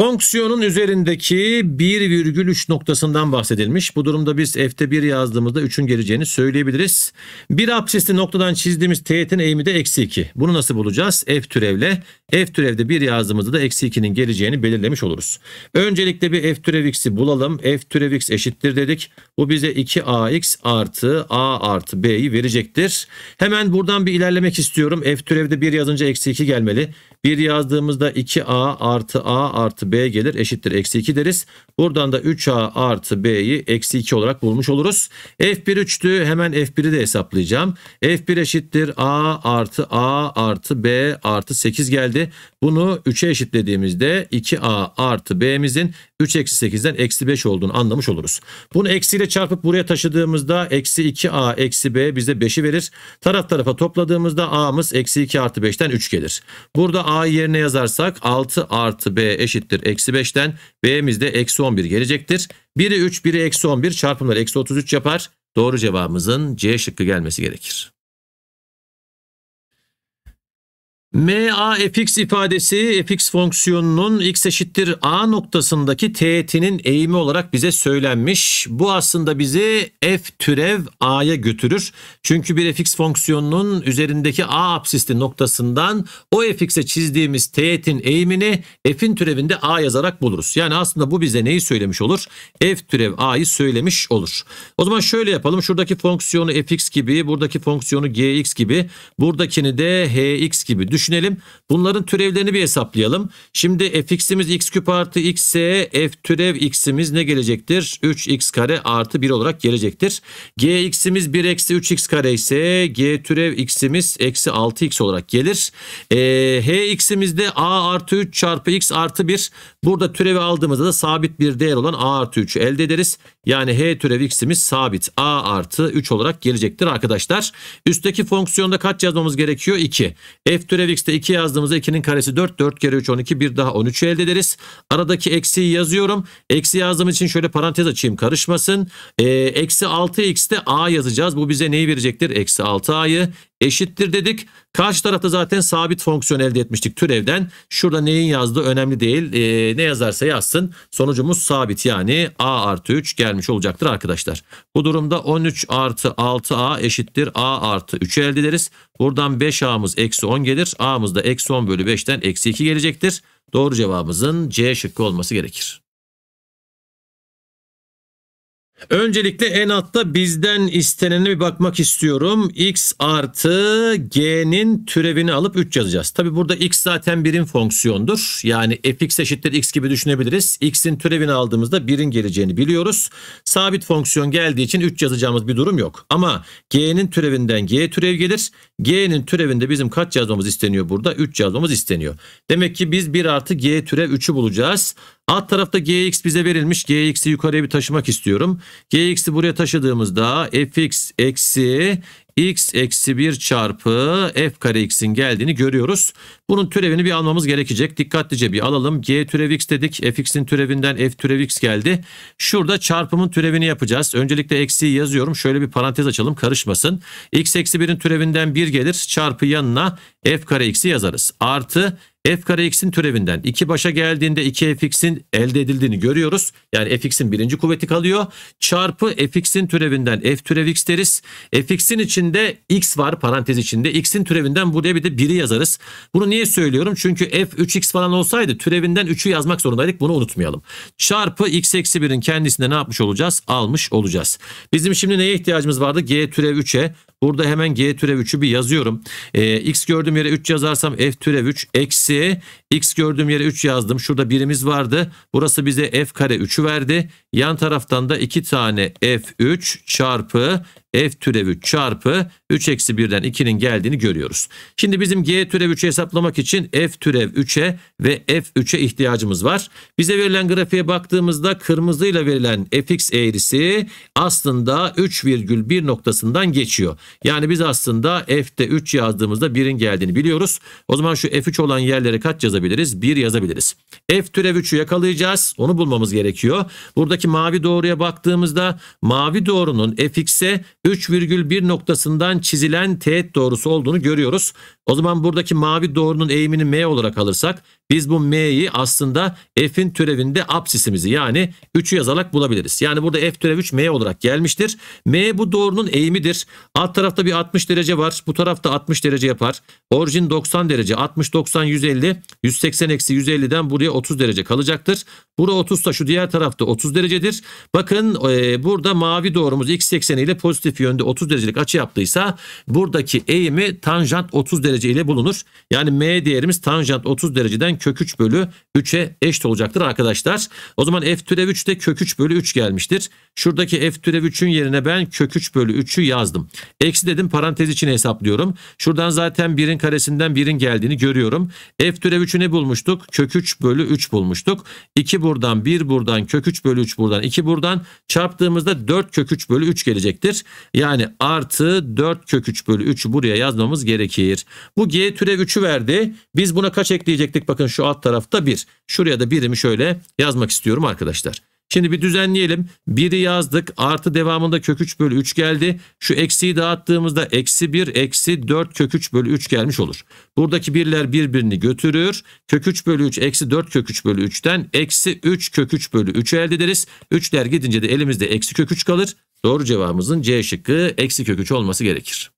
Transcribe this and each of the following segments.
Fonksiyonun üzerindeki 1,3 noktasından bahsedilmiş. Bu durumda biz f'te 1 yazdığımızda 3'ün geleceğini söyleyebiliriz. Bir apsisli noktadan çizdiğimiz teğetin eğimi de eksi 2. Bunu nasıl bulacağız? F türevle. F türevde 1 yazdığımızda da eksi 2'nin geleceğini belirlemiş oluruz. Öncelikle bir f türev x'i bulalım. F türev x eşittir dedik. Bu bize 2ax artı a artı b'yi verecektir. Hemen buradan bir ilerlemek istiyorum. F türevde 1 yazınca eksi 2 gelmeli. 1 yazdığımızda 2a artı a artı b gelir eşittir eksi 2 deriz. Buradan da 3a artı b'yi eksi 2 olarak bulmuş oluruz. f1 3'tü hemen f1'i de hesaplayacağım. f1 eşittir a artı a artı b artı 8 geldi. Bunu 3'e eşitlediğimizde 2a artı b'mizin 3 eksi 8'den eksi 5 olduğunu anlamış oluruz. Bunu eksiyle çarpıp buraya taşıdığımızda eksi 2a eksi b bize 5'i verir. Taraf tarafa topladığımızda a'mız eksi 2 artı 5'ten 3 gelir. Burada a A yerine yazarsak 6 artı B eşittir eksi 5'ten B'miz de eksi 11 gelecektir. 1'i 3 1'i eksi 11 çarpımlar eksi 33 yapar. Doğru cevabımızın C şıkkı gelmesi gerekir. MAFX ifadesi fx fonksiyonunun x eşittir a noktasındaki teğetinin eğimi olarak bize söylenmiş. Bu aslında bizi f türev a'ya götürür. Çünkü bir fx fonksiyonunun üzerindeki a apsisli noktasından o fx'e çizdiğimiz teğetin eğimini f'in türevinde a yazarak buluruz. Yani aslında bu bize neyi söylemiş olur? f türev a'yı söylemiş olur. O zaman şöyle yapalım. Şuradaki fonksiyonu fx gibi, buradaki fonksiyonu gx gibi, buradakini de hx gibi düşün düşünelim. Bunların türevlerini bir hesaplayalım. Şimdi fx'imiz x küp artı x ise f türev x'imiz ne gelecektir? 3x kare artı 1 olarak gelecektir. gx'imiz 1 eksi 3x kare ise g türev x'imiz eksi 6x olarak gelir. E, ee, hx'imiz de a artı 3 çarpı x artı 1. Burada türevi aldığımızda da sabit bir değer olan a artı 3 elde ederiz. Yani h türev x'imiz sabit a artı 3 olarak gelecektir arkadaşlar. Üstteki fonksiyonda kaç yazmamız gerekiyor? 2. f türev x'te 2 yazdığımızda 2'nin karesi 4. 4 kere 3 12 bir daha 13 elde ederiz. Aradaki eksiyi yazıyorum. Eksi yazdığım için şöyle parantez açayım karışmasın. Ee, eksi 6x'te a yazacağız. Bu bize neyi verecektir? Eksi 6a'yı eşittir dedik. Karşı tarafta zaten sabit fonksiyon elde etmiştik türevden. Şurada neyin yazdığı önemli değil. E, ne yazarsa yazsın sonucumuz sabit yani a artı 3 gelmiş olacaktır arkadaşlar. Bu durumda 13 artı 6a eşittir a artı 3 elde ederiz. Buradan 5a'mız eksi 10 gelir. a'mız da eksi 10 bölü 5'ten eksi 2 gelecektir. Doğru cevabımızın C şıkkı olması gerekir. Öncelikle en altta bizden istenene bir bakmak istiyorum. X artı G'nin türevini alıp 3 yazacağız. Tabi burada X zaten birim fonksiyondur. Yani fx eşittir X gibi düşünebiliriz. X'in türevini aldığımızda birin geleceğini biliyoruz. Sabit fonksiyon geldiği için 3 yazacağımız bir durum yok. Ama G'nin türevinden G türev gelir. G'nin türevinde bizim kaç yazmamız isteniyor burada? 3 yazmamız isteniyor. Demek ki biz 1 artı G türev 3'ü bulacağız. Alt tarafta gx bize verilmiş. gx'i yukarıya bir taşımak istiyorum. gx'i buraya taşıdığımızda fx eksi x eksi 1 çarpı f kare x'in geldiğini görüyoruz. Bunun türevini bir almamız gerekecek. Dikkatlice bir alalım. g türev x dedik. fx'in türevinden f türev x geldi. Şurada çarpımın türevini yapacağız. Öncelikle eksiyi yazıyorum. Şöyle bir parantez açalım karışmasın. x eksi 1'in türevinden 1 gelir. Çarpı yanına f kare x'i yazarız. Artı f kare x'in türevinden 2 başa geldiğinde 2 fx'in elde edildiğini görüyoruz. Yani fx'in birinci kuvveti kalıyor. Çarpı fx'in türevinden f türev x deriz. fx'in içinde x var parantez içinde. x'in türevinden buraya bir de 1'i yazarız. Bunu niye söylüyorum? Çünkü f 3x falan olsaydı türevinden 3'ü yazmak zorundaydık. Bunu unutmayalım. Çarpı x eksi 1'in kendisinde ne yapmış olacağız? Almış olacağız. Bizim şimdi neye ihtiyacımız vardı? g türev 3'e. Burada hemen g türev 3'ü bir yazıyorum. E, x gördüğüm yere 3 yazarsam f türev 3 eksi x gördüğüm yere 3 yazdım. Şurada birimiz vardı. Burası bize f kare 3'ü verdi. Yan taraftan da 2 tane f3 çarpı f türevi çarpı 3 eksi 1'den 2'nin geldiğini görüyoruz. Şimdi bizim g türev 3'ü hesaplamak için f türev 3'e ve f3'e ihtiyacımız var. Bize verilen grafiğe baktığımızda kırmızıyla verilen fx eğrisi aslında 3,1 noktasından geçiyor. Yani biz aslında f'te 3 yazdığımızda 1'in geldiğini biliyoruz. O zaman şu f3 olan yerlere kaç yazabiliriz? 1 yazabiliriz. f türev 3'ü yakalayacağız. Onu bulmamız gerekiyor. Buradaki mavi doğruya baktığımızda mavi doğrunun fx'e 3,1 noktasından çizilen teğet doğrusu olduğunu görüyoruz. O zaman buradaki mavi doğrunun eğimini m olarak alırsak biz bu m'yi aslında f'in türevinde absisimizi yani 3'ü yazarak bulabiliriz. Yani burada f türev 3 m olarak gelmiştir. m bu doğrunun eğimidir. Alt tarafta bir 60 derece var. Bu tarafta 60 derece yapar. Orijin 90 derece. 60, 90, 150. 180 eksi 150'den buraya 30 derece kalacaktır. Bura 30 ise şu diğer tarafta 30 derecedir. Bakın e, burada mavi doğrumuz x 80 ile pozitif yönde 30 derecelik açı yaptıysa buradaki eğimi tanjant 30 derece derece ile bulunur. Yani M değerimiz tanjant 30 dereceden kök 3 bölü 3'e eşit olacaktır arkadaşlar. O zaman F türev 3 de kök 3 bölü 3 gelmiştir. Şuradaki f türev 3'ün yerine ben kök 3 bölü 3'ü yazdım. Eksi dedim parantez için hesaplıyorum. Şuradan zaten 1'in karesinden 1'in geldiğini görüyorum. F türev 3'ü ne bulmuştuk? Kök 3 bölü 3 bulmuştuk. 2 buradan 1 buradan kök 3 bölü 3 buradan 2 buradan çarptığımızda 4 kök 3 bölü 3 gelecektir. Yani artı 4 kök 3 bölü 3'ü buraya yazmamız gerekir. Bu g türev 3'ü verdi. Biz buna kaç ekleyecektik? Bakın şu alt tarafta 1. Şuraya da birimi şöyle yazmak istiyorum arkadaşlar. Şimdi bir düzenleyelim. 1'i yazdık. Artı devamında kök 3 bölü 3 geldi. Şu eksiyi dağıttığımızda eksi 1 eksi 4 kök 3 bölü 3 gelmiş olur. Buradaki birler birbirini götürür. Kök 3 bölü 3 eksi 4 kök 3 bölü 3'ten eksi 3 kök 3 bölü 3 elde ederiz. 3'ler gidince de elimizde eksi kök 3 kalır. Doğru cevabımızın C şıkkı eksi kök 3 olması gerekir.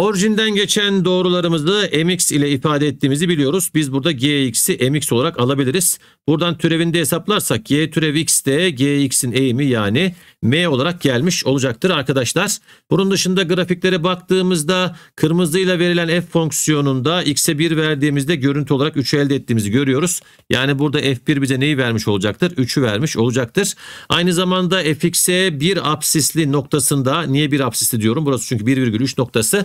Orijinden geçen doğrularımızı mx ile ifade ettiğimizi biliyoruz. Biz burada gx'i mx olarak alabiliriz. Buradan türevinde hesaplarsak y türev x de gx'in eğimi yani M olarak gelmiş olacaktır arkadaşlar. Bunun dışında grafiklere baktığımızda kırmızıyla verilen f fonksiyonunda x'e 1 verdiğimizde görüntü olarak 3'ü elde ettiğimizi görüyoruz. Yani burada f1 bize neyi vermiş olacaktır? 3'ü vermiş olacaktır. Aynı zamanda fx'e 1 absisli noktasında niye 1 absisli diyorum? Burası çünkü 1,3 noktası.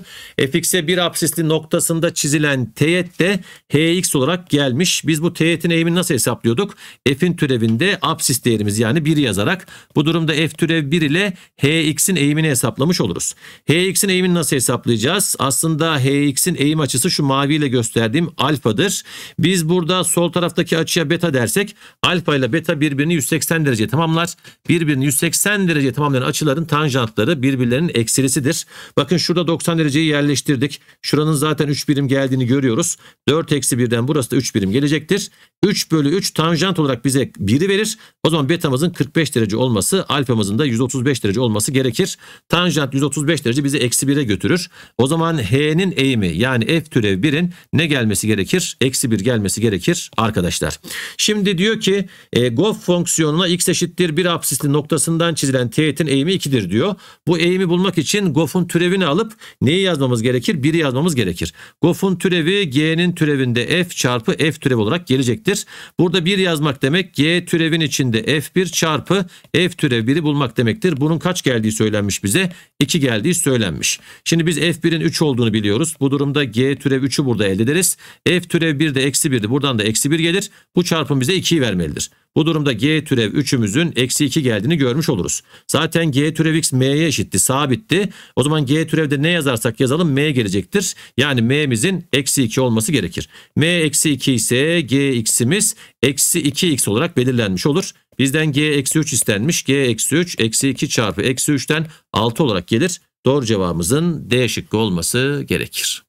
fx'e 1 absisli noktasında çizilen teğet de hx olarak gelmiş. Biz bu teğetin eğimini nasıl hesaplıyorduk? f'in türevinde absis değerimiz yani 1 yazarak. Bu durumda f türevi türev 1 ile hx'in eğimini hesaplamış oluruz. hx'in eğimini nasıl hesaplayacağız? Aslında hx'in eğim açısı şu maviyle gösterdiğim alfadır. Biz burada sol taraftaki açıya beta dersek alfa ile beta birbirini 180 derece tamamlar. Birbirini 180 derece tamamlayan açıların tanjantları birbirlerinin eksilisidir. Bakın şurada 90 dereceyi yerleştirdik. Şuranın zaten 3 birim geldiğini görüyoruz. 4 eksi 1'den burası da 3 birim gelecektir. 3 bölü 3 tanjant olarak bize 1'i verir. O zaman betamızın 45 derece olması alfamızın bazında 135 derece olması gerekir. Tanjant 135 derece bizi eksi 1'e götürür. O zaman H'nin eğimi yani F türev 1'in ne gelmesi gerekir? Eksi 1 gelmesi gerekir arkadaşlar. Şimdi diyor ki e, Goff fonksiyonuna x eşittir 1 apsisli noktasından çizilen teğetin eğimi 2'dir diyor. Bu eğimi bulmak için Goff'un türevini alıp neyi yazmamız gerekir? 1'i yazmamız gerekir. Goff'un türevi G'nin türevinde F çarpı F türevi olarak gelecektir. Burada 1 yazmak demek G türevin içinde F1 çarpı F türev 1'i bulmak kullanmak demektir. Bunun kaç geldiği söylenmiş bize? 2 geldiği söylenmiş. Şimdi biz f1'in 3 olduğunu biliyoruz. Bu durumda g türev 3'ü burada elde ederiz. f türev 1 de eksi 1'di. Buradan da eksi 1 gelir. Bu çarpım bize 2'yi vermelidir. Bu durumda g türev 3'ümüzün eksi 2 geldiğini görmüş oluruz. Zaten g türev x m'ye eşitti sabitti. O zaman g türevde ne yazarsak yazalım m gelecektir. Yani m'mizin eksi 2 olması gerekir. m eksi 2 ise g x'imiz eksi 2x olarak belirlenmiş olur. Bizden g eksi 3 istenmiş. g eksi 3 eksi 2 çarpı eksi 3'ten 6 olarak gelir. Doğru cevabımızın D şıkkı olması gerekir.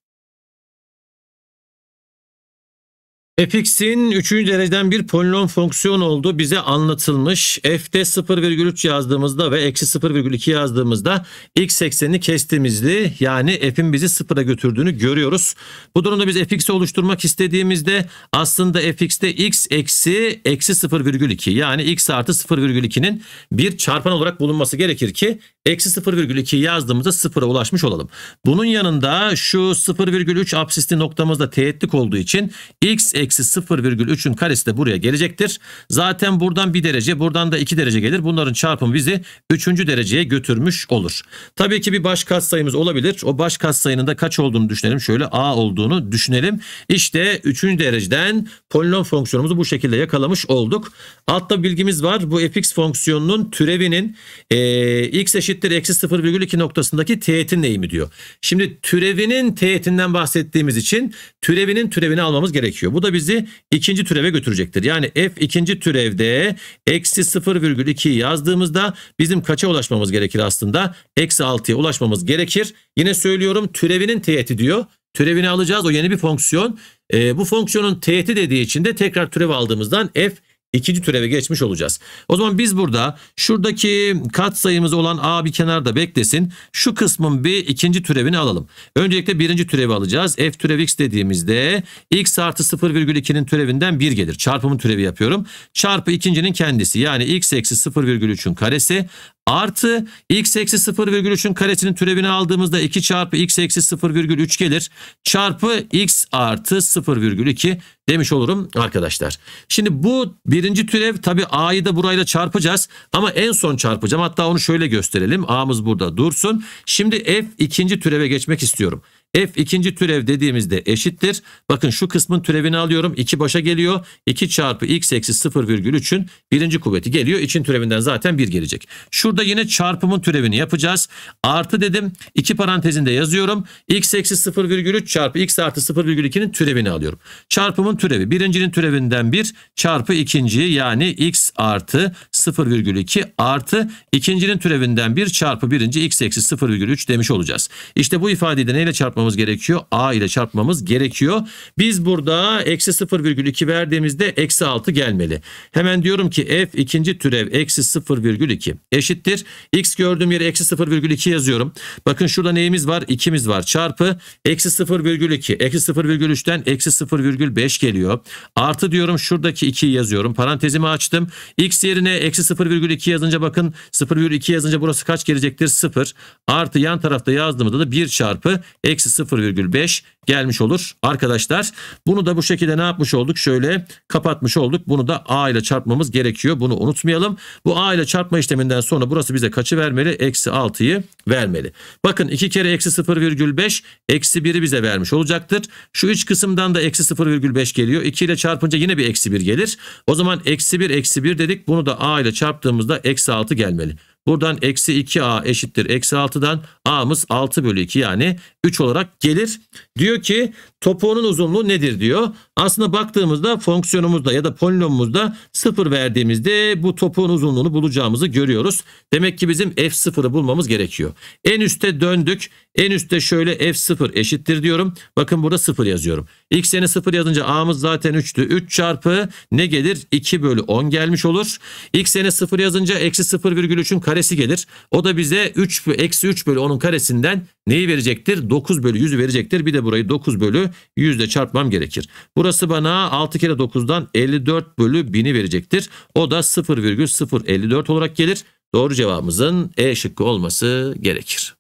fx'in 3. dereceden bir polinom fonksiyon oldu bize anlatılmış. f'de 0,3 yazdığımızda ve eksi 0,2 yazdığımızda x eksenini kestiğimizde yani f'in bizi sıfıra götürdüğünü görüyoruz. Bu durumda biz fx'i oluşturmak istediğimizde aslında fx'te x eksi eksi 0,2 yani x artı 0,2'nin bir çarpan olarak bulunması gerekir ki Eksi 0,2 yazdığımızda 0'a ulaşmış olalım. Bunun yanında şu 0,3 absisli noktamızda teğetlik olduğu için x eksi 0,3'ün karesi de buraya gelecektir. Zaten buradan 1 derece buradan da 2 derece gelir. Bunların çarpımı bizi 3. dereceye götürmüş olur. Tabii ki bir baş katsayımız olabilir. O baş katsayının da kaç olduğunu düşünelim. Şöyle a olduğunu düşünelim. İşte 3. dereceden polinom fonksiyonumuzu bu şekilde yakalamış olduk. Altta bilgimiz var. Bu fx fonksiyonunun türevinin e, x eşit eşittir eksi 0,2 noktasındaki teğetin eğimi diyor. Şimdi türevinin teğetinden bahsettiğimiz için türevinin türevini almamız gerekiyor. Bu da bizi ikinci türeve götürecektir. Yani f ikinci türevde eksi 0,2 yazdığımızda bizim kaça ulaşmamız gerekir aslında? Eksi 6'ya ulaşmamız gerekir. Yine söylüyorum türevinin teğeti diyor. Türevini alacağız o yeni bir fonksiyon. E, bu fonksiyonun teğeti dediği için de tekrar türev aldığımızdan f ikinci türeve geçmiş olacağız. O zaman biz burada şuradaki kat sayımız olan A bir kenarda beklesin. Şu kısmın bir ikinci türevini alalım. Öncelikle birinci türevi alacağız. F türev x dediğimizde x artı 0,2'nin türevinden 1 gelir. Çarpımın türevi yapıyorum. Çarpı ikincinin kendisi yani x eksi 0,3'ün karesi Artı x eksi 0,3'ün karesinin türevini aldığımızda 2 çarpı x eksi 0,3 gelir. Çarpı x artı 0,2 demiş olurum arkadaşlar. Şimdi bu birinci türev tabi a'yı da burayla çarpacağız. Ama en son çarpacağım. Hatta onu şöyle gösterelim. a'mız burada dursun. Şimdi f ikinci türeve geçmek istiyorum. F ikinci türev dediğimizde eşittir. Bakın şu kısmın türevini alıyorum. 2 başa geliyor. 2 çarpı x eksi 0,3'ün birinci kuvveti geliyor. İçin türevinden zaten 1 gelecek. Şurada yine çarpımın türevini yapacağız. Artı dedim. 2 parantezinde yazıyorum. x eksi 0,3 çarpı x artı 0,2'nin türevini alıyorum. Çarpımın türevi. Birincinin türevinden 1 çarpı ikinciyi yani x artı 0,2 artı ikincinin türevinden 1 çarpı birinci x eksi 0,3 demiş olacağız. İşte bu ifadeyi de neyle çarpmamız çarpmamız gerekiyor. A ile çarpmamız gerekiyor. Biz burada eksi 0,2 verdiğimizde eksi 6 gelmeli. Hemen diyorum ki f ikinci türev eksi 0,2 eşittir. X gördüğüm yere eksi 0,2 yazıyorum. Bakın şurada neyimiz var? 2'miz var. Çarpı eksi 0,2. Eksi 0,3'ten eksi 0,5 geliyor. Artı diyorum şuradaki 2'yi yazıyorum. Parantezimi açtım. X yerine eksi 0,2 yazınca bakın 0,2 yazınca burası kaç gelecektir? 0. Artı yan tarafta yazdığımızda da 1 çarpı eksi 0,5 gelmiş olur arkadaşlar. Bunu da bu şekilde ne yapmış olduk? Şöyle kapatmış olduk. Bunu da a ile çarpmamız gerekiyor. Bunu unutmayalım. Bu a ile çarpma işleminden sonra burası bize kaçı vermeli? Eksi 6'yı vermeli. Bakın 2 kere eksi 0,5 eksi 1'i bize vermiş olacaktır. Şu iç kısımdan da eksi 0,5 geliyor. 2 ile çarpınca yine bir eksi 1 gelir. O zaman eksi 1 eksi 1 dedik. Bunu da a ile çarptığımızda eksi 6 gelmeli. Buradan eksi 2a eşittir eksi 6'dan a'mız 6 bölü 2 yani 3 olarak gelir. Diyor ki topuğunun uzunluğu nedir diyor. Aslında baktığımızda fonksiyonumuzda ya da polinomumuzda 0 verdiğimizde bu topuğun uzunluğunu bulacağımızı görüyoruz. Demek ki bizim f0'ı bulmamız gerekiyor. En üste döndük. En üstte şöyle f0 eşittir diyorum. Bakın burada 0 yazıyorum. x'ini 0 yazınca a'mız zaten 3'tü. 3 çarpı ne gelir? 2 bölü 10 gelmiş olur. x'ini 0 yazınca eksi 0,3'ün karesi gelir. O da bize 3, eksi 3 bölü 10'un karesinden neyi verecektir? 9 bölü 100'ü verecektir. Bir de burayı 9 bölü 100 ile çarpmam gerekir. Burası bana 6 kere 9'dan 54 bölü 1000'i verecektir. O da 0,054 olarak gelir. Doğru cevabımızın E şıkkı olması gerekir.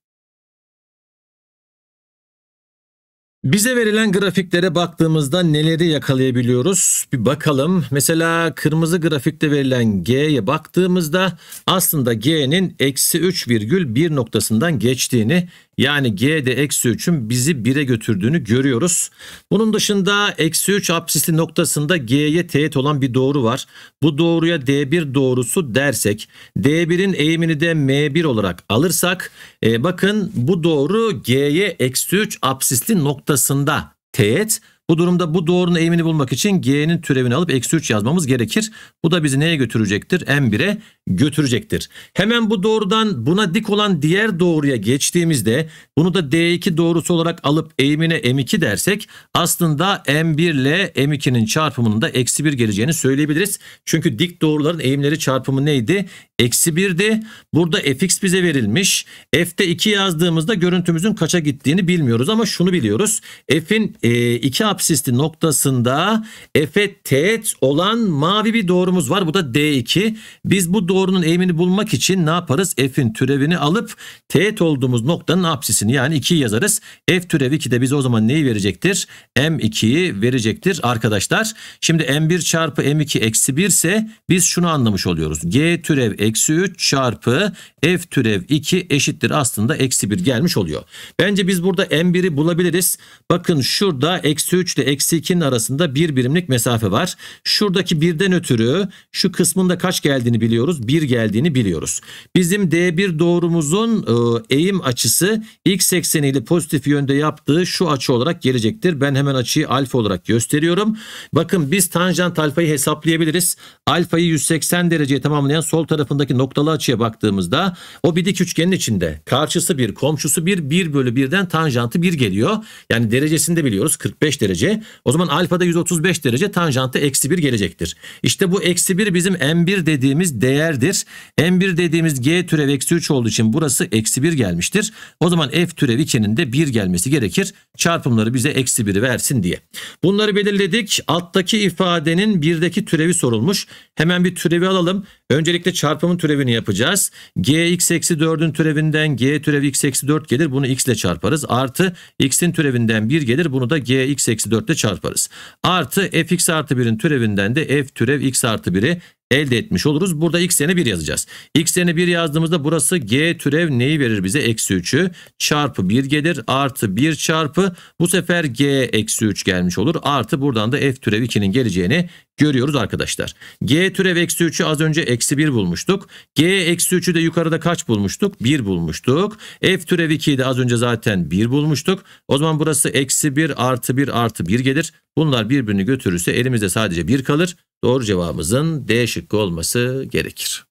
Bize verilen grafiklere baktığımızda neleri yakalayabiliyoruz? Bir bakalım. Mesela kırmızı grafikte verilen G'ye baktığımızda aslında G'nin eksi 3,1 noktasından geçtiğini yani g de eksi 3'ün bizi 1'e götürdüğünü görüyoruz. Bunun dışında eksi 3 apsisi noktasında g'ye teğet olan bir doğru var. Bu doğruya d1 doğrusu dersek d1'in eğimini de m1 olarak alırsak e, bakın bu doğru g'ye eksi 3 apsisli noktasında teğet. Bu durumda bu doğrunun eğimini bulmak için g'nin türevini alıp eksi 3 yazmamız gerekir. Bu da bizi neye götürecektir? M1'e götürecektir. Hemen bu doğrudan buna dik olan diğer doğruya geçtiğimizde bunu da D2 doğrusu olarak alıp eğimine M2 dersek aslında M1 ile M2'nin çarpımının da eksi 1 geleceğini söyleyebiliriz. Çünkü dik doğruların eğimleri çarpımı neydi? Eksi 1'di. Burada fx bize verilmiş. F'de 2 yazdığımızda görüntümüzün kaça gittiğini bilmiyoruz ama şunu biliyoruz. F'in 2 e, absisli noktasında F'e teğet olan mavi bir doğrumuz var. Bu da D2. Biz bu doğrunun eğimini bulmak için ne yaparız? F'in türevini alıp teğet olduğumuz noktanın apsisini yani 2'yi yazarız. F türevi 2 de bize o zaman neyi verecektir? M2'yi verecektir arkadaşlar. Şimdi M1 çarpı M2 eksi 1 ise biz şunu anlamış oluyoruz. G türev eksi 3 çarpı F türev 2 eşittir aslında eksi 1 gelmiş oluyor. Bence biz burada M1'i bulabiliriz. Bakın şurada eksi 3 ile eksi 2'nin arasında bir birimlik mesafe var. Şuradaki birden ötürü şu kısmında kaç geldiğini biliyoruz. 1 geldiğini biliyoruz. Bizim D1 doğrumuzun e, eğim açısı x ekseniyle pozitif yönde yaptığı şu açı olarak gelecektir. Ben hemen açıyı alfa olarak gösteriyorum. Bakın biz tanjant alfayı hesaplayabiliriz. Alfayı 180 dereceye tamamlayan sol tarafındaki noktalı açıya baktığımızda o bir dik üçgenin içinde karşısı 1, komşusu 1, 1 bölü 1'den tanjantı 1 geliyor. Yani derecesini de biliyoruz 45 derece. O zaman alfada 135 derece tanjantı eksi 1 gelecektir. İşte bu eksi 1 bizim m1 dediğimiz değer değerdir. M1 dediğimiz G türev eksi 3 olduğu için burası eksi 1 gelmiştir. O zaman F türev 2'nin de 1 gelmesi gerekir. Çarpımları bize eksi 1'i versin diye. Bunları belirledik. Alttaki ifadenin birdeki türevi sorulmuş. Hemen bir türevi alalım. Öncelikle çarpımın türevini yapacağız. G x eksi 4'ün türevinden G türevi x eksi 4 gelir. Bunu x ile çarparız. Artı x'in türevinden 1 gelir. Bunu da G x eksi 4 ile çarparız. Artı f x artı 1'in türevinden de f türev x artı 1'i elde etmiş oluruz. Burada x'ini 1 yazacağız. x'ini 1 yazdığımızda burası g türev neyi verir bize? Eksi 3'ü çarpı 1 gelir artı 1 çarpı bu sefer g eksi 3 gelmiş olur. Artı buradan da f türev 2'nin geleceğini görüyoruz arkadaşlar. G türev eksi 3'ü az önce eksi 1 bulmuştuk. G eksi 3'ü de yukarıda kaç bulmuştuk? 1 bulmuştuk. F türev 2'yi de az önce zaten 1 bulmuştuk. O zaman burası eksi 1 artı 1 artı 1 gelir. Bunlar birbirini götürürse elimizde sadece 1 kalır. Doğru cevabımızın D şıkkı olması gerekir.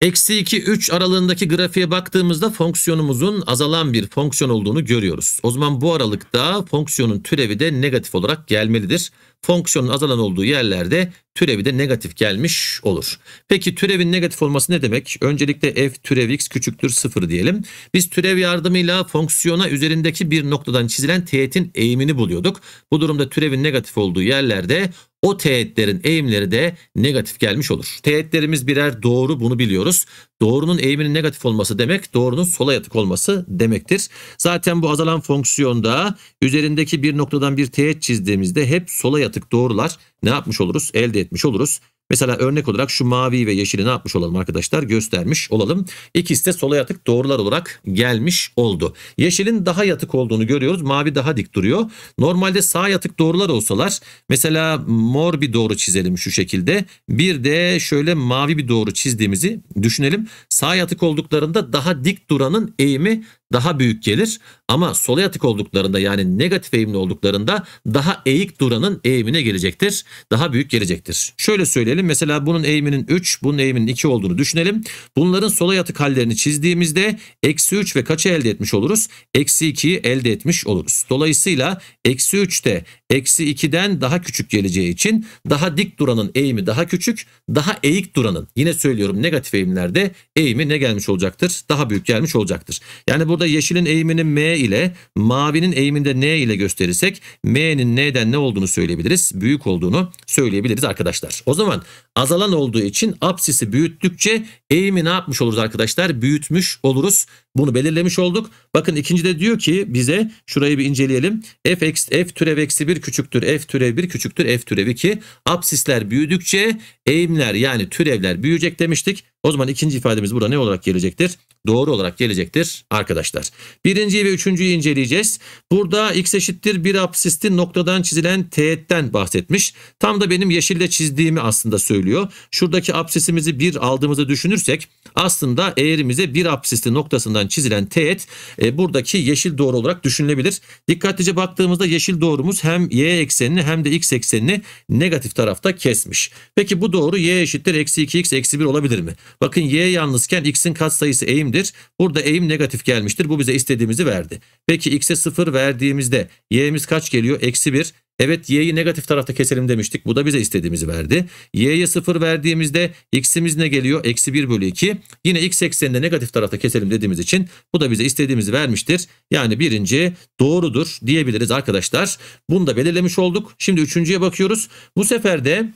Eksi 2-3 aralığındaki grafiğe baktığımızda fonksiyonumuzun azalan bir fonksiyon olduğunu görüyoruz. O zaman bu aralıkta fonksiyonun türevi de negatif olarak gelmelidir. Fonksiyonun azalan olduğu yerlerde türevi de negatif gelmiş olur. Peki türevin negatif olması ne demek? Öncelikle f türev x küçüktür 0 diyelim. Biz türev yardımıyla fonksiyona üzerindeki bir noktadan çizilen teğetin eğimini buluyorduk. Bu durumda türevin negatif olduğu yerlerde o teğetlerin eğimleri de negatif gelmiş olur. Teğetlerimiz birer doğru bunu biliyoruz. Doğrunun eğiminin negatif olması demek doğrunun sola yatık olması demektir. Zaten bu azalan fonksiyonda üzerindeki bir noktadan bir teğet çizdiğimizde hep sola yatık doğrular ne yapmış oluruz? Elde etmiş oluruz. Mesela örnek olarak şu mavi ve yeşili ne yapmış olalım arkadaşlar göstermiş olalım. İkisi de sola yatık doğrular olarak gelmiş oldu. Yeşilin daha yatık olduğunu görüyoruz. Mavi daha dik duruyor. Normalde sağ yatık doğrular olsalar mesela mor bir doğru çizelim şu şekilde. Bir de şöyle mavi bir doğru çizdiğimizi düşünelim. Sağ yatık olduklarında daha dik duranın eğimi daha büyük gelir ama sola yatık olduklarında yani negatif eğimli olduklarında daha eğik duranın eğimine gelecektir. Daha büyük gelecektir. Şöyle söyleyelim mesela bunun eğiminin 3 bunun eğiminin 2 olduğunu düşünelim. Bunların sola yatık hallerini çizdiğimizde eksi 3 ve kaçı elde etmiş oluruz? Eksi 2'yi elde etmiş oluruz. Dolayısıyla eksi 3'te eksi 2'den daha küçük geleceği için daha dik duranın eğimi daha küçük, daha eğik duranın yine söylüyorum negatif eğimlerde eğimi ne gelmiş olacaktır? Daha büyük gelmiş olacaktır. Yani burada yeşilin eğimini M ile mavinin eğiminde N ile gösterirsek M'nin N'den ne olduğunu söyleyebiliriz. Büyük olduğunu söyleyebiliriz arkadaşlar. O zaman azalan olduğu için absisi büyüttükçe eğimi ne yapmış oluruz arkadaşlar? Büyütmüş oluruz. Bunu belirlemiş olduk. Bakın ikinci de diyor ki bize şurayı bir inceleyelim. F, x, f türev eksi 1 küçüktür. F türev 1 küçüktür. F türev 2. Apsisler büyüdükçe eğimler yani türevler büyüyecek demiştik. O zaman ikinci ifademiz burada ne olarak gelecektir? Doğru olarak gelecektir arkadaşlar. Birinciyi ve üçüncüyü inceleyeceğiz. Burada x eşittir bir apsisti noktadan çizilen teğetten bahsetmiş. Tam da benim yeşille çizdiğimi aslında söylüyor. Şuradaki apsisimizi bir aldığımızı düşünürsek aslında eğrimize bir apsisti noktasından çizilen teğet e, buradaki yeşil doğru olarak düşünülebilir. Dikkatlice baktığımızda yeşil doğrumuz hem y eksenini hem de x eksenini negatif tarafta kesmiş. Peki bu doğru y eşittir eksi 2x eksi 1 olabilir mi? Bakın y yalnızken x'in katsayısı eğimdir. Burada eğim negatif gelmiştir. Bu bize istediğimizi verdi. Peki x'e 0 verdiğimizde y'miz kaç geliyor? Eksi 1. Evet y'yi negatif tarafta keselim demiştik. Bu da bize istediğimizi verdi. y'ye 0 verdiğimizde x'imiz ne geliyor? Eksi 1 bölü 2. Yine x ekseninde negatif tarafta keselim dediğimiz için bu da bize istediğimizi vermiştir. Yani birinci doğrudur diyebiliriz arkadaşlar. Bunu da belirlemiş olduk. Şimdi üçüncüye bakıyoruz. Bu sefer de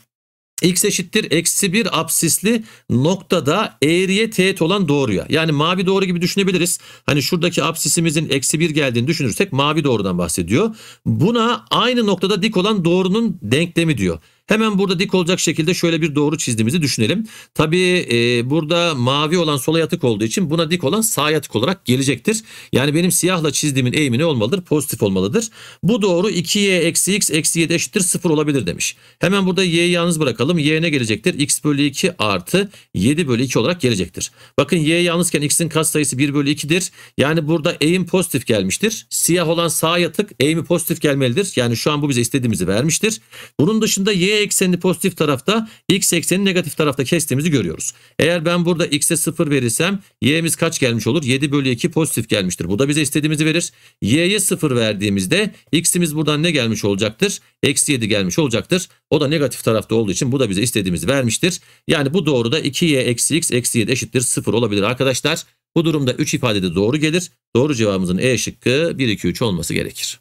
x eşittir eksi 1 absisli noktada eğriye teğet olan doğruya. Yani mavi doğru gibi düşünebiliriz. Hani şuradaki absisimizin eksi 1 geldiğini düşünürsek mavi doğrudan bahsediyor. Buna aynı noktada dik olan doğrunun denklemi diyor. Hemen burada dik olacak şekilde şöyle bir doğru çizdiğimizi düşünelim. Tabii e, burada mavi olan sola yatık olduğu için buna dik olan sağ yatık olarak gelecektir. Yani benim siyahla çizdiğimin eğimi ne olmalıdır? Pozitif olmalıdır. Bu doğru 2y eksi x eksi 7 eşittir 0 olabilir demiş. Hemen burada y'yi yalnız bırakalım. y ne gelecektir? x bölü 2 artı 7 bölü 2 olarak gelecektir. Bakın y yalnızken x'in katsayısı 1 bölü 2'dir. Yani burada eğim pozitif gelmiştir. Siyah olan sağ yatık eğimi pozitif gelmelidir. Yani şu an bu bize istediğimizi vermiştir. Bunun dışında y Y eksenini pozitif tarafta, X eksenini negatif tarafta kestiğimizi görüyoruz. Eğer ben burada X'e 0 verirsem Y'miz kaç gelmiş olur? 7 bölü 2 pozitif gelmiştir. Bu da bize istediğimizi verir. Y'ye 0 verdiğimizde X'imiz buradan ne gelmiş olacaktır? Eksi 7 gelmiş olacaktır. O da negatif tarafta olduğu için bu da bize istediğimizi vermiştir. Yani bu doğruda 2Y eksi X eksi 7 eşittir 0 olabilir arkadaşlar. Bu durumda 3 ifade de doğru gelir. Doğru cevabımızın E şıkkı 1, 2, 3 olması gerekir.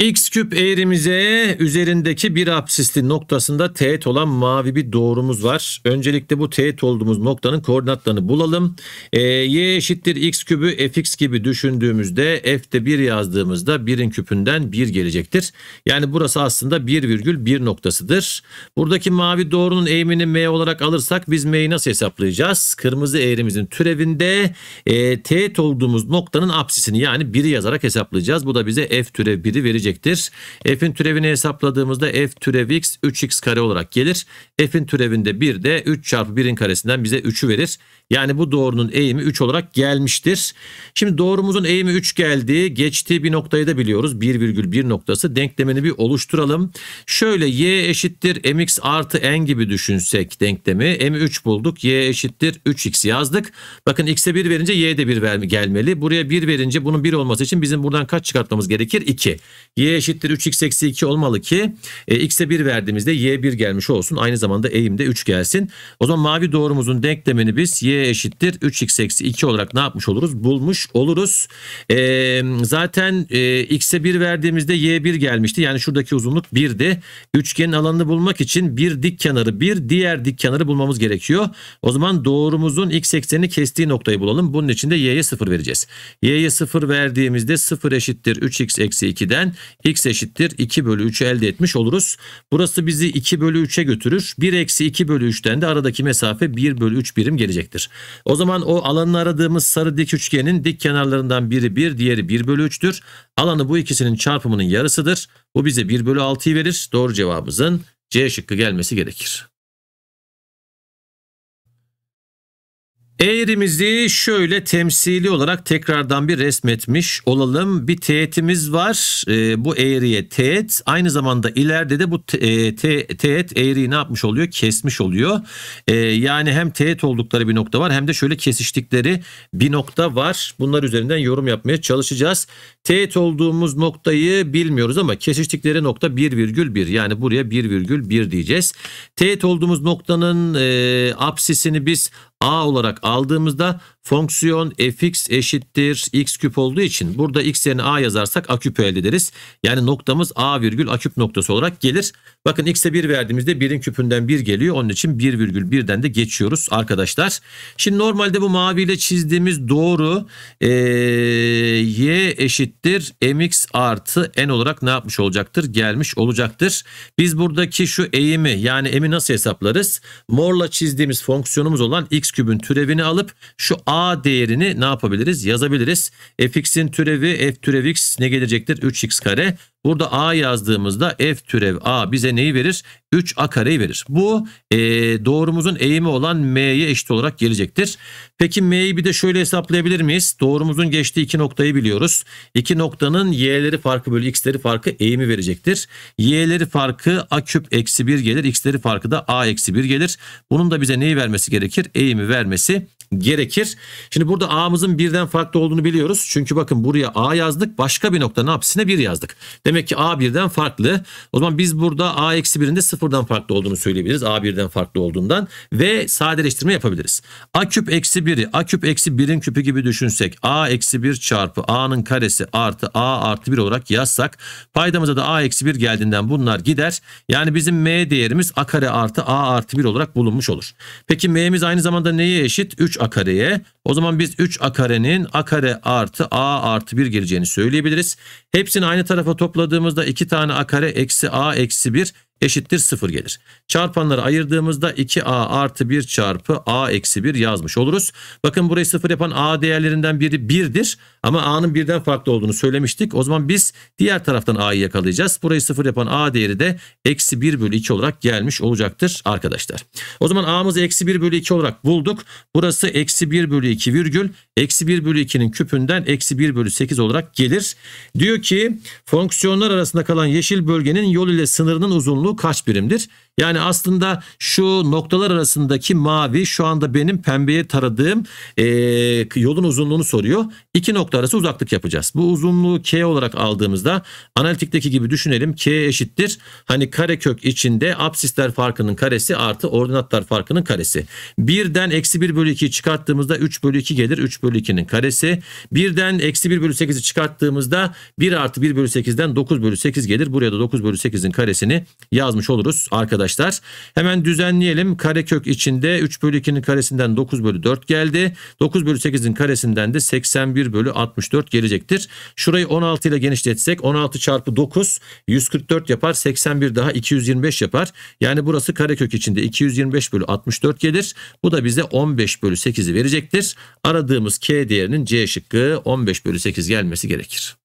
X küp eğrimize üzerindeki bir apsisli noktasında teğet olan mavi bir doğrumuz var. Öncelikle bu teğet olduğumuz noktanın koordinatlarını bulalım. E, y eşittir x kübü fx gibi düşündüğümüzde f'te 1 yazdığımızda 1'in küpünden 1 gelecektir. Yani burası aslında 1,1 noktasıdır. Buradaki mavi doğrunun eğimini m olarak alırsak biz m'yi nasıl hesaplayacağız? Kırmızı eğrimizin türevinde e, teğet olduğumuz noktanın apsisini yani 1'i yazarak hesaplayacağız. Bu da bize f türev 1'i verecek gelecektir. F'in türevini hesapladığımızda f türev x 3x kare olarak gelir. F'in türevinde 1 de 3 çarpı 1'in karesinden bize 3'ü verir. Yani bu doğrunun eğimi 3 olarak gelmiştir. Şimdi doğrumuzun eğimi 3 geldi. Geçtiği bir noktayı da biliyoruz. 1,1 noktası. Denklemini bir oluşturalım. Şöyle y eşittir mx artı n gibi düşünsek denklemi. m 3 bulduk. y eşittir 3x yazdık. Bakın x'e 1 verince y de 1 gelmeli. Buraya 1 verince bunun 1 olması için bizim buradan kaç çıkartmamız gerekir? 2. y eşittir 3x eksi 2 olmalı ki e, x'e 1 verdiğimizde y 1 gelmiş olsun. Aynı zamanda zamanda eğimde de 3 gelsin. O zaman mavi doğrumuzun denklemini biz y eşittir 3x eksi 2 olarak ne yapmış oluruz? Bulmuş oluruz. E, zaten e, x'e 1 verdiğimizde y 1 gelmişti. Yani şuradaki uzunluk 1'di. Üçgenin alanını bulmak için bir dik kenarı 1 diğer dik kenarı bulmamız gerekiyor. O zaman doğrumuzun x eksenini kestiği noktayı bulalım. Bunun için de y'ye 0 vereceğiz. y'ye 0 verdiğimizde 0 eşittir 3x eksi 2'den x eşittir 2 bölü 3'ü elde etmiş oluruz. Burası bizi 2 bölü 3'e götürür. 3. 1 eksi 2 bölü 3'ten de aradaki mesafe 1 bölü 3 birim gelecektir. O zaman o alanını aradığımız sarı dik üçgenin dik kenarlarından biri 1 diğeri 1 bölü 3'tür. Alanı bu ikisinin çarpımının yarısıdır. Bu bize 1 bölü 6'yı verir. Doğru cevabımızın C şıkkı gelmesi gerekir. Eğrimizi şöyle temsili olarak tekrardan bir resmetmiş olalım. Bir teğetimiz var. E, bu eğriye teğet. Aynı zamanda ileride de bu te, e, te, teğet eğriyi ne yapmış oluyor? Kesmiş oluyor. E, yani hem teğet oldukları bir nokta var hem de şöyle kesiştikleri bir nokta var. Bunlar üzerinden yorum yapmaya çalışacağız. Teğet olduğumuz noktayı bilmiyoruz ama kesiştikleri nokta 1,1 yani buraya 1,1 diyeceğiz. Teğet olduğumuz noktanın e, apsisini biz A olarak aldığımızda Fonksiyon fx eşittir x küp olduğu için burada x yerine a yazarsak a küpü elde ederiz. Yani noktamız a virgül a küp noktası olarak gelir. Bakın x'e 1 verdiğimizde 1'in küpünden 1 geliyor. Onun için 1 virgül 1'den de geçiyoruz arkadaşlar. Şimdi normalde bu maviyle çizdiğimiz doğru ee, y eşittir mx artı n olarak ne yapmış olacaktır? Gelmiş olacaktır. Biz buradaki şu eğimi yani m'i nasıl hesaplarız? Morla çizdiğimiz fonksiyonumuz olan x kübün türevini alıp şu a değerini ne yapabiliriz? Yazabiliriz. fx'in türevi f türev x ne gelecektir? 3x kare. Burada a yazdığımızda f türev a bize neyi verir? 3a kareyi verir. Bu e, doğrumuzun eğimi olan m'ye eşit olarak gelecektir. Peki m'yi bir de şöyle hesaplayabilir miyiz? Doğrumuzun geçtiği iki noktayı biliyoruz. İki noktanın y'leri farkı bölü x'leri farkı eğimi verecektir. Y'leri farkı a küp eksi 1 gelir. X'leri farkı da a eksi 1 gelir. Bunun da bize neyi vermesi gerekir? Eğimi vermesi gerekir. Şimdi burada a'mızın birden farklı olduğunu biliyoruz. Çünkü bakın buraya a yazdık. Başka bir noktanın hapsine 1 yazdık. Demek ki a birden farklı. O zaman biz burada a eksi 1'in de sıfırdan farklı olduğunu söyleyebiliriz. a birden farklı olduğundan. Ve sadeleştirme yapabiliriz. a küp eksi 1'i a küp eksi 1'in küpü gibi düşünsek. a eksi 1 çarpı a'nın karesi artı a artı 1 olarak yazsak. Paydamıza da a eksi 1 geldiğinden bunlar gider. Yani bizim m değerimiz a kare artı a artı 1 olarak bulunmuş olur. Peki m'miz aynı zamanda neye eşit? 3 3a kareye. O zaman biz 3a karenin a kare artı a artı 1 geleceğini söyleyebiliriz. Hepsini aynı tarafa topladığımızda 2 tane a kare eksi a eksi 1 eşittir 0 gelir. Çarpanları ayırdığımızda 2a artı 1 çarpı a eksi 1 yazmış oluruz. Bakın burayı 0 yapan a değerlerinden biri 1'dir ama a'nın birden farklı olduğunu söylemiştik. O zaman biz diğer taraftan a'yı yakalayacağız. Burayı 0 yapan a değeri de eksi 1 bölü 2 olarak gelmiş olacaktır arkadaşlar. O zaman a'mızı eksi 1 bölü 2 olarak bulduk. Burası eksi 1 bölü 2 virgül eksi 1 bölü 2'nin küpünden eksi 1 bölü 8 olarak gelir. Diyor ki fonksiyonlar arasında kalan yeşil bölgenin yol ile sınırının uzunluğu yoğunluğu kaç birimdir? Yani aslında şu noktalar arasındaki mavi şu anda benim pembeye taradığım e, yolun uzunluğunu soruyor. İki nokta arası uzaklık yapacağız. Bu uzunluğu k olarak aldığımızda analitikteki gibi düşünelim k eşittir. Hani karekök içinde absisler farkının karesi artı ordinatlar farkının karesi. 1'den eksi 1 bölü 2'yi çıkarttığımızda 3 bölü 2 gelir. 3 bölü 2'nin karesi. 1'den eksi 1 bölü 8'i çıkarttığımızda 1 artı 1 bölü 8'den 9 bölü 8 gelir. Buraya da 9 bölü 8'in karesini yazmış oluruz arkadaşlar arkadaşlar. Hemen düzenleyelim. Karekök içinde 3 bölü 2'nin karesinden 9 bölü 4 geldi. 9 bölü 8'in karesinden de 81 bölü 64 gelecektir. Şurayı 16 ile genişletsek 16 çarpı 9 144 yapar. 81 daha 225 yapar. Yani burası karekök içinde 225 bölü 64 gelir. Bu da bize 15 bölü 8'i verecektir. Aradığımız k değerinin c şıkkı 15 bölü 8 gelmesi gerekir.